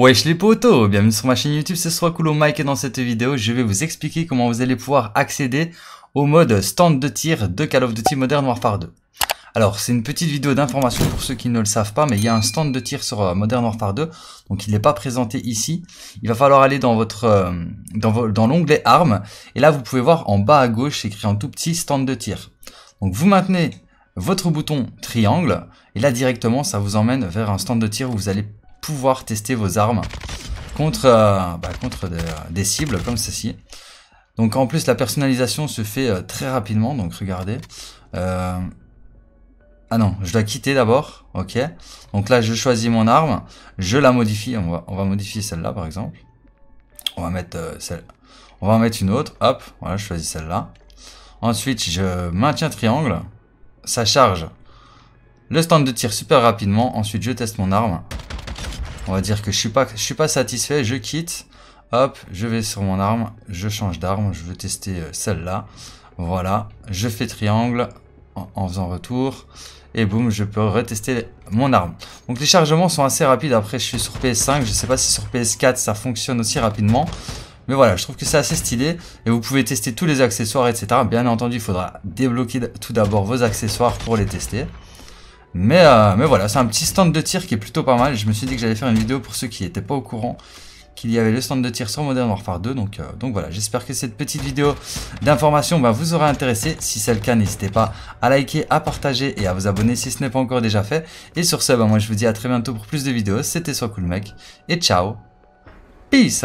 Wesh les potos, bienvenue sur ma chaîne YouTube, c'est soit cool Mike et dans cette vidéo je vais vous expliquer comment vous allez pouvoir accéder au mode stand de tir de Call of Duty Modern Warfare 2. Alors c'est une petite vidéo d'information pour ceux qui ne le savent pas, mais il y a un stand de tir sur euh, Modern Warfare 2, donc il n'est pas présenté ici. Il va falloir aller dans votre euh, dans, dans l'onglet armes, et là vous pouvez voir en bas à gauche écrit en tout petit stand de tir. Donc vous maintenez votre bouton triangle, et là directement ça vous emmène vers un stand de tir où vous allez pouvoir tester vos armes contre, euh, bah, contre euh, des cibles comme ceci. Donc en plus la personnalisation se fait euh, très rapidement, donc regardez. Ah non, je dois quitter d'abord, ok. Donc là je choisis mon arme, je la modifie, on va, on va modifier celle-là par exemple. On va mettre celle, on va en mettre une autre, hop, voilà je choisis celle-là. Ensuite je maintiens triangle, ça charge le stand de tir super rapidement, ensuite je teste mon arme. On va dire que je suis pas, je suis pas satisfait, je quitte. Hop, je vais sur mon arme, je change d'arme, je veux tester euh, celle-là. Voilà, je fais triangle en, faisant retour. Et boum, je peux retester mon arme. Donc les chargements sont assez rapides. Après, je suis sur PS5. Je ne sais pas si sur PS4 ça fonctionne aussi rapidement. Mais voilà, je trouve que c'est assez stylé. Et vous pouvez tester tous les accessoires, etc. Bien entendu, il faudra débloquer tout d'abord vos accessoires pour les tester. Mais, euh, mais voilà, c'est un petit stand de tir qui est plutôt pas mal. Je me suis dit que j'allais faire une vidéo pour ceux qui n'étaient pas au courant qu'il y avait le stand de tir sur Modern Warfare 2. Donc, euh, donc voilà, j'espère que cette petite vidéo d'information vous aura intéressé. Si c'est le cas, n'hésitez pas à liker, à partager et à vous abonner si ce n'est pas encore déjà fait. Et sur ce, bah, moi je vous dis à très bientôt pour plus de vidéos. C'était Soit Cool Mec et ciao. Peace